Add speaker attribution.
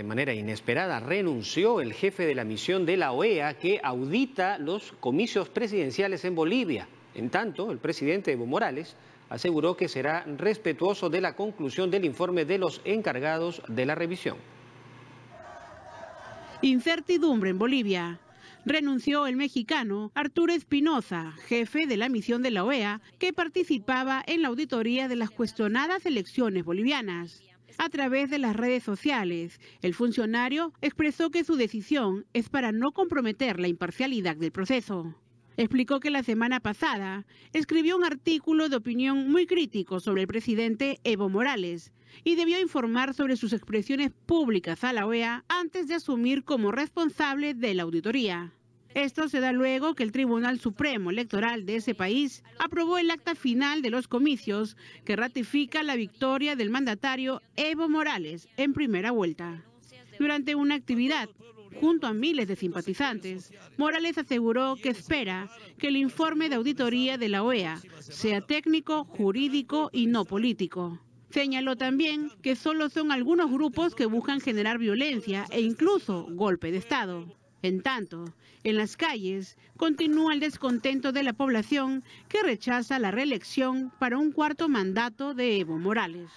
Speaker 1: De manera inesperada renunció el jefe de la misión de la OEA que audita los comicios presidenciales en Bolivia. En tanto, el presidente Evo Morales aseguró que será respetuoso de la conclusión del informe de los encargados de la revisión.
Speaker 2: Incertidumbre en Bolivia. Renunció el mexicano Arturo Espinoza, jefe de la misión de la OEA, que participaba en la auditoría de las cuestionadas elecciones bolivianas a través de las redes sociales. El funcionario expresó que su decisión es para no comprometer la imparcialidad del proceso. Explicó que la semana pasada escribió un artículo de opinión muy crítico sobre el presidente Evo Morales y debió informar sobre sus expresiones públicas a la OEA antes de asumir como responsable de la auditoría. Esto se da luego que el Tribunal Supremo Electoral de ese país aprobó el acta final de los comicios que ratifica la victoria del mandatario Evo Morales en primera vuelta. Durante una actividad junto a miles de simpatizantes, Morales aseguró que espera que el informe de auditoría de la OEA sea técnico, jurídico y no político. Señaló también que solo son algunos grupos que buscan generar violencia e incluso golpe de Estado. En tanto, en las calles continúa el descontento de la población que rechaza la reelección para un cuarto mandato de Evo Morales.